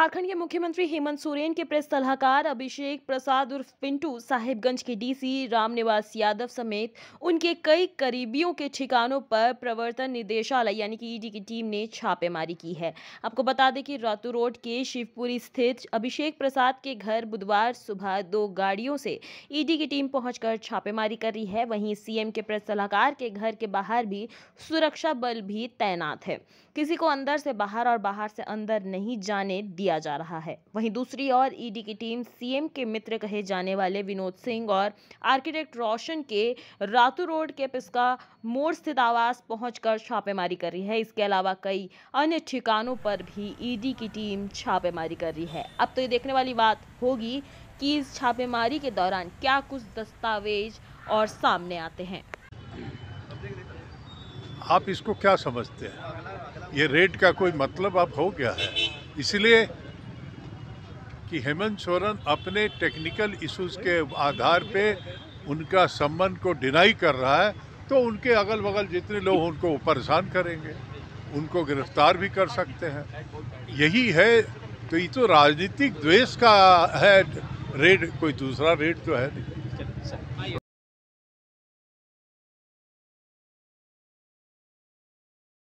झारखंड के मुख्यमंत्री हेमंत सोरेन के प्रेस सलाहकार अभिषेक प्रसाद उर्फ पिंटू साहिबगंज के डीसी रामनिवास यादव समेत उनके कई करीबियों के ठिकानों पर प्रवर्तन निदेशालय यानी कि ईडी की टीम ने छापेमारी की है आपको बता दें कि रातू रोड के शिवपुरी स्थित अभिषेक प्रसाद के घर बुधवार सुबह दो गाड़ियों से ईडी की टीम पहुंचकर छापेमारी कर रही है वहीं सीएम के प्रेस सलाहकार के घर के बाहर भी सुरक्षा बल भी तैनात है किसी को अंदर से बाहर और बाहर से अंदर नहीं जाने दिया किया जा रहा है वहीं दूसरी ओर ईडी e की टीम सीएम के मित्र कहे जाने वाले विनोद सिंह और आर्किटेक्ट रोशन के रातू रोड के पिस्का मोड़ स्थित आवास पहुंचकर छापेमारी कर रही है इसके अलावा कई अन्य ठिकानों पर भी ईडी e की टीम छापेमारी कर रही है अब तो ये देखने वाली बात होगी कि इस छापेमारी के दौरान क्या कुछ दस्तावेज और सामने आते हैं आप इसको क्या समझते हैं ये रेट का कोई मतलब अब हो गया है इसलिए कि हेमंत सोरेन अपने टेक्निकल इश्यूज के आधार पे उनका संबंध को डिनाई कर रहा है तो उनके अगल बगल जितने लोग उनको परेशान करेंगे उनको गिरफ्तार भी कर सकते हैं यही है तो ये तो राजनीतिक द्वेष का है रेड कोई दूसरा रेड तो है नहीं